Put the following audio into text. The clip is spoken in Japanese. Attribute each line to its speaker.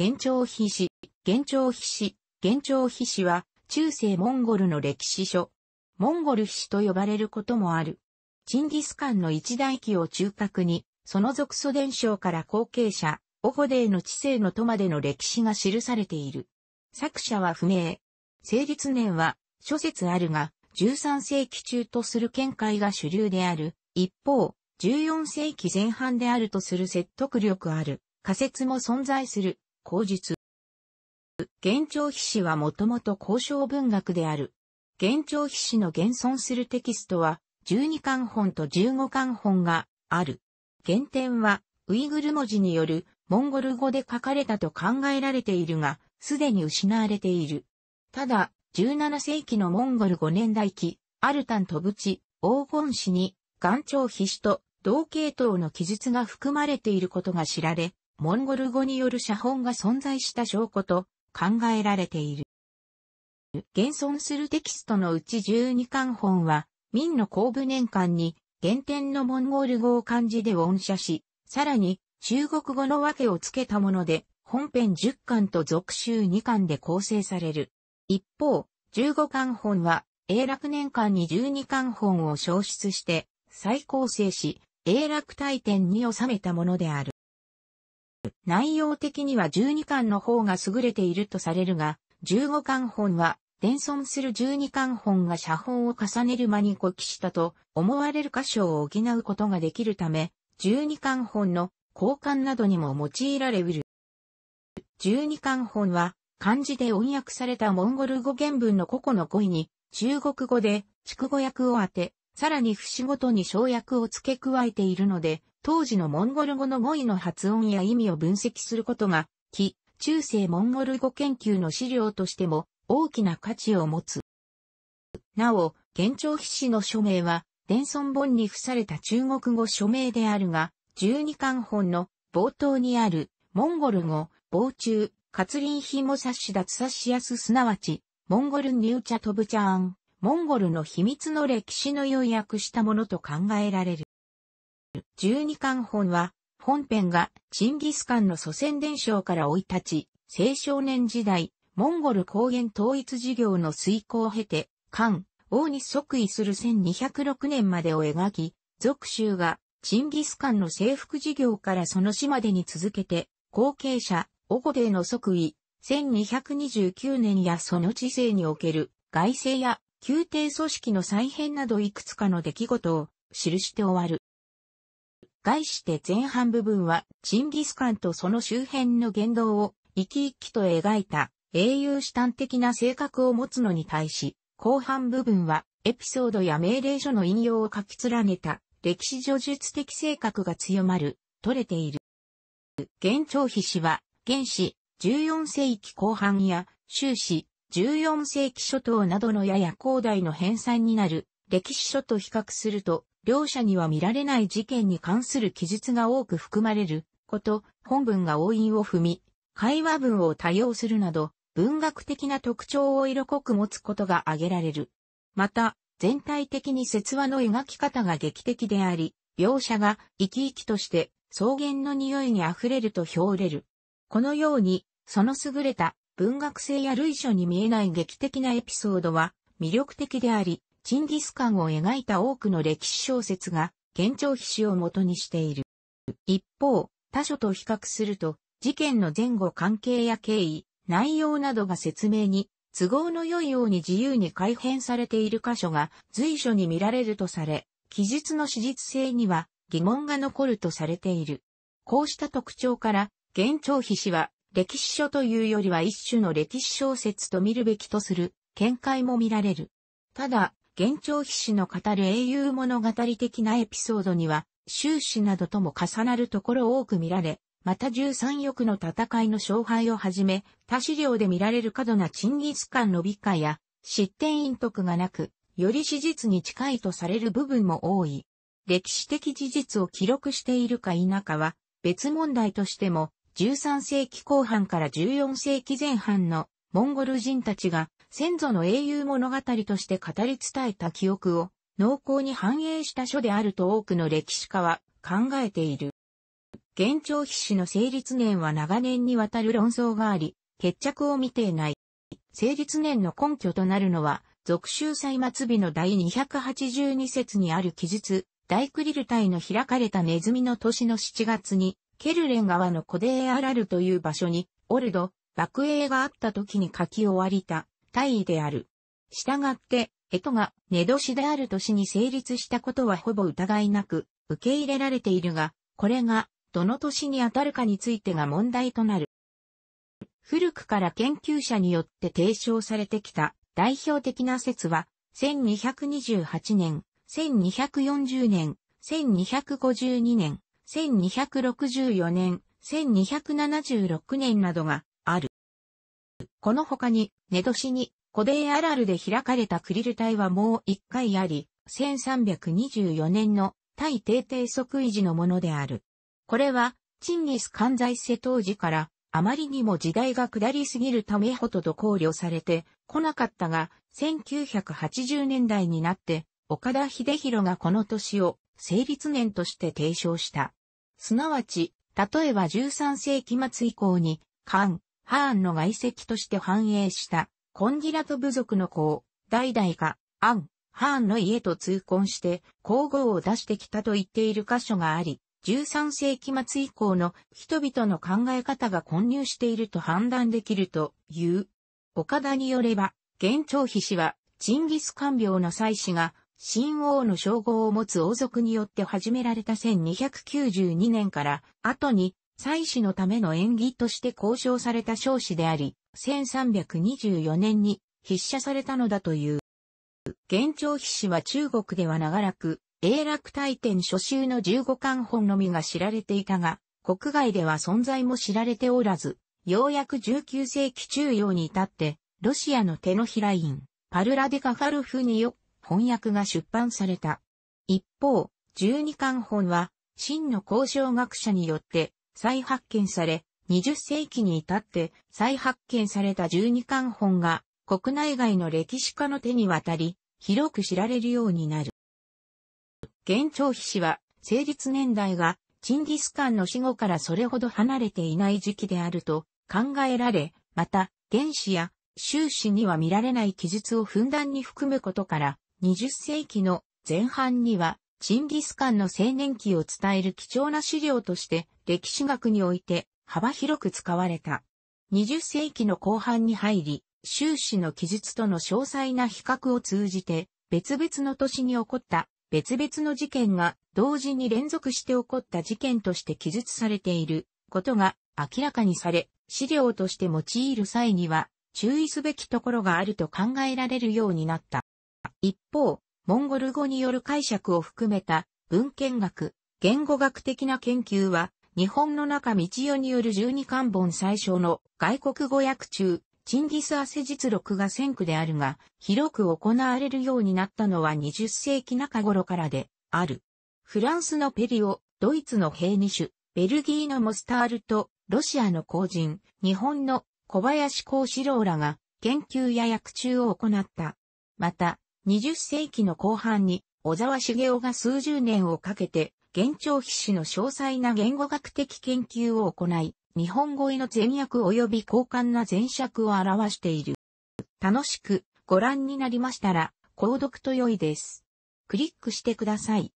Speaker 1: 幻聴秘史、幻聴秘史、幻聴秘史は、中世モンゴルの歴史書、モンゴル史と呼ばれることもある。チンギスカンの一大期を中核に、その属祖伝承から後継者、オホデーの知性の都までの歴史が記されている。作者は不明。成立年は、諸説あるが、13世紀中とする見解が主流である。一方、14世紀前半であるとする説得力ある仮説も存在する。口述。幻聴筆詞はもともと交渉文学である。幻聴筆詞の現存するテキストは、12巻本と15巻本がある。原点は、ウイグル文字によるモンゴル語で書かれたと考えられているが、すでに失われている。ただ、17世紀のモンゴル5年代期、アルタンとブチ、黄金史に、元朝筆詞と同系統の記述が含まれていることが知られ、モンゴル語による写本が存在した証拠と考えられている。現存するテキストのうち12巻本は、明の後部年間に原点のモンゴル語を漢字で音写し、さらに中国語の訳をつけたもので、本編10巻と続集2巻で構成される。一方、15巻本は、永楽年間に12巻本を消失して、再構成し、永楽大典に収めたものである。内容的には12巻の方が優れているとされるが、15巻本は、伝存する12巻本が写本を重ねる間に呼記したと思われる箇所を補うことができるため、12巻本の交換などにも用いられうる。12巻本は、漢字で音訳されたモンゴル語原文の個々の語彙に、中国語で、筑語訳を当て、さらに節ごとに小訳を付け加えているので、当時のモンゴル語の語彙の発音や意味を分析することが、紀中世モンゴル語研究の資料としても大きな価値を持つ。なお、現状筆師の署名は、伝孫本に付された中国語署名であるが、12巻本の冒頭にある、モンゴル語、傍中、活サッシダツサッシやすすなわち、モンゴルニューチャトブチャーン、モンゴルの秘密の歴史の要約したものと考えられる。12巻本は、本編がチンギスカンの祖先伝承から追い立ち、青少年時代、モンゴル高原統一事業の遂行を経て、漢、王に即位する1206年までを描き、俗州がチンギスカンの征服事業からその死までに続けて、後継者、オゴデイの即位、1229年やその知性における外政や宮廷組織の再編などいくつかの出来事を記して終わる。題して前半部分は、チンギスカンとその周辺の言動を、生き生きと描いた、英雄主観的な性格を持つのに対し、後半部分は、エピソードや命令書の引用を書き連ねた、歴史叙述的性格が強まる、取れている。現長飛氏は、原始、14世紀後半や、終始、14世紀初頭などのやや広大の編纂になる、歴史書と比較すると、両者には見られない事件に関する記述が多く含まれること、本文が応印を踏み、会話文を多用するなど、文学的な特徴を色濃く持つことが挙げられる。また、全体的に説話の描き方が劇的であり、描写が生き生きとして草原の匂いに溢れると評れる。このように、その優れた文学性や類書に見えない劇的なエピソードは魅力的であり、チンギスカンを描いた多くの歴史小説が、現状秘史を元にしている。一方、他書と比較すると、事件の前後関係や経緯、内容などが説明に、都合の良いように自由に改変されている箇所が随所に見られるとされ、記述の史実性には疑問が残るとされている。こうした特徴から、現状秘史は歴史書というよりは一種の歴史小説と見るべきとする見解も見られる。ただ、幻聴秘史の語る英雄物語的なエピソードには、終始などとも重なるところ多く見られ、また十三翼の戦いの勝敗をはじめ、他資料で見られる過度なチンギスカンの美化や、失点隠匿がなく、より史実に近いとされる部分も多い。歴史的事実を記録しているか否かは、別問題としても、13世紀後半から14世紀前半のモンゴル人たちが先祖の英雄物語として語り伝えた記憶を濃厚に反映した書であると多くの歴史家は考えている。現状筆史の成立年は長年にわたる論争があり、決着を見ていない。成立年の根拠となるのは、俗州祭末日の第282節にある記述、大クリル隊の開かれたネズミの年の7月に、ケルレン川のコデエアラルという場所に、オルド、学営があった時に書き終わりた大意である。したがって、江戸が寝年である年に成立したことはほぼ疑いなく受け入れられているが、これがどの年に当たるかについてが問題となる。古くから研究者によって提唱されてきた代表的な説は、1228年、1240年、1252年、1264年、1276年などがある。この他に、寝年に、コデアラルで開かれたクリル隊はもう一回あり、1324年の対帝帝即維持のものである。これは、チンギス関在世当時から、あまりにも時代が下りすぎるためほとと考慮されて来なかったが、1980年代になって、岡田秀弘がこの年を成立年として提唱した。すなわち、例えば13世紀末以降に、漢、ハーンの外籍として繁栄した、コンギラト部族の子、代々が、アン、ハーンの家と通婚して、皇后を出してきたと言っている箇所があり、13世紀末以降の人々の考え方が混入していると判断できるという。岡田によれば、元朝妃氏は、チンギス官病の妻子が、新王の称号を持つ王族によって始められた1292年から、後に祭祀のための縁起として交渉された少子であり、1324年に筆写されたのだという。元朝筆師は中国では長らく、永楽大典初集の15巻本のみが知られていたが、国外では存在も知られておらず、ようやく19世紀中央に至って、ロシアの手のひら院、パルラデカファルフによ、翻訳が出版された。一方、12巻本は、真の交渉学者によって、再発見され、20世紀に至って再発見された12巻本が国内外の歴史家の手に渡り、広く知られるようになる。現長飛氏は、成立年代がチンギスカンの死後からそれほど離れていない時期であると考えられ、また、原始や終始には見られない記述をふんだんに含むことから、20世紀の前半にはチンギスカンの青年期を伝える貴重な資料として歴史学において幅広く使われた。20世紀の後半に入り、修士の記述との詳細な比較を通じて、別々の年に起こった別々の事件が同時に連続して起こった事件として記述されていることが明らかにされ、資料として用いる際には注意すべきところがあると考えられるようになった。一方、モンゴル語による解釈を含めた文献学、言語学的な研究は、日本の中道代による十二巻本最初の外国語訳中、チンギス汗実録が先駆であるが、広く行われるようになったのは20世紀中頃からである。フランスのペリオ、ドイツのヘーニシュ、ベルギーのモスタールと、ロシアの後人、日本の小林幸四郎らが研究や薬中を行った。また、20世紀の後半に、小沢茂雄が数十年をかけて、現状筆詞の詳細な言語学的研究を行い、日本語への善訳及び交換な前尺を表している。楽しくご覧になりましたら、購読と良いです。クリックしてください。